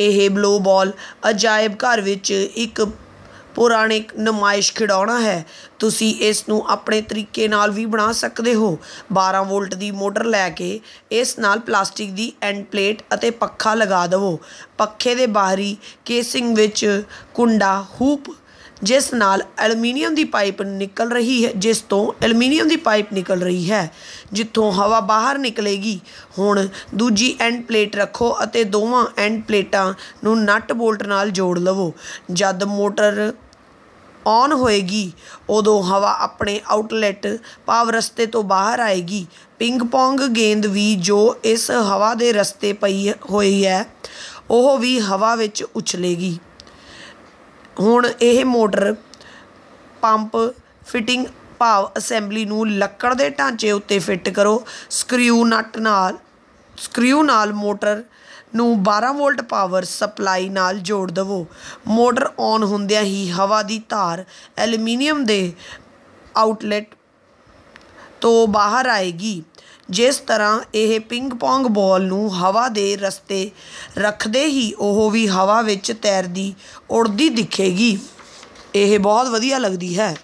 ਇਹ ਬਲੂ ਬਾਲ ਅਜਾਇਬ ਘਰ ਵਿੱਚ ਇੱਕ ਪੁਰਾਣੇ ਨਮਾਇਸ਼ ਖਿਡਾਉਣਾ ਹੈ ਤੁਸੀਂ ਇਸ ਨੂੰ ਆਪਣੇ ਤਰੀਕੇ ਨਾਲ ਵੀ ਬਣਾ ਸਕਦੇ ਹੋ 12 ਵੋਲਟ ਦੀ ਮੋਟਰ ਲੈ ਕੇ ਇਸ ਨਾਲ ਪਲਾਸਟਿਕ ਦੀ ਐਂਡ ਪਲੇਟ ਅਤੇ ਪੱਖਾ ਲਗਾ ਦਿਵੋ ਪੱਖੇ ਦੇ ਬਾਹਰੀ ਕੇਸਿੰਗ ਵਿੱਚ ਕੁੰਡਾ ਹੂਪ ਜਿਸ ਨਾਲ ਐਲੂਮੀਨੀਅਮ ਦੀ ਪਾਈਪ ਨਿਕਲ ਰਹੀ ਹੈ ਜਿਸ ਤੋਂ ਐਲੂਮੀਨੀਅਮ ਦੀ ਪਾਈਪ ਨਿਕਲ ਰਹੀ ਹੈ ਜਿੱਥੋਂ ਹਵਾ ਬਾਹਰ ਨਿਕਲੇਗੀ ਹੁਣ ਦੂਜੀ ਐਂਡ ਪਲੇਟ ਰੱਖੋ ਅਤੇ ਦੋਵਾਂ ਐਂਡ ਪਲੇਟਾਂ ਨੂੰ ਨਟ ਬੋਲਟ ਨਾਲ ਜੋੜ ਲਵੋ ਜਦ ਮੋਟਰ ਔਨ ਹੋਏਗੀ ਉਦੋਂ ਹਵਾ ਆਪਣੇ ਆਊਟਲੈਟ ਪਾਵਰ ਰਸਤੇ ਤੋਂ ਬਾਹਰ ਆਏਗੀ ਪਿੰਗ ਪੋਂਗ ਗੇਂਦ ਵੀ ਜੋ ਇਸ ਹਵਾ ਦੇ ਰਸਤੇ ਪਈ ਹੋਈ ਹੈ ਉਹ ਵੀ ਹਵਾ ਵਿੱਚ ਉਛਲੇਗੀ ਹੁਣ ਇਹ ਮੋਟਰ ਪੰਪ ਫਿਟਿੰਗ ਭਾਵ ਅਸੈਂਬਲੀ ਨੂੰ ਲੱਕੜ ਦੇ ਢਾਂਚੇ ਉੱਤੇ ਫਿੱਟ ਕਰੋ ਸਕਰੂ ਨਟ ਨਾਲ ਸਕਰੂ ਨਾਲ ਮੋਟਰ ਨੂੰ 12 ਵੋਲਟ ਪਾਵਰ ਸਪਲਾਈ ਨਾਲ ਜੋੜ ਦਿਵੋ ਮੋਟਰ ਔਨ ਹੁੰਦਿਆਂ ਹੀ ਹਵਾ ਦੀ ਧਾਰ ਐਲੂਮੀਨੀਅਮ ਦੇ ਆਊਟਲੈਟ ਤੋਂ ਬਾਹਰ ਆਏਗੀ ਜਿਸ ਤਰ੍ਹਾਂ ਇਹ ਪਿੰਗ ਪੋਂਗ ਬਾਲ ਨੂੰ ਹਵਾ ਦੇ ਰਸਤੇ ਰੱਖਦੇ ਹੀ ਉਹ ਵੀ ਹਵਾ ਵਿੱਚ ਤੈਰਦੀ ਉੱਡਦੀ ਦਿਖੇਗੀ ਇਹ ਬਹੁਤ ਵਧੀਆ ਲੱਗਦੀ ਹੈ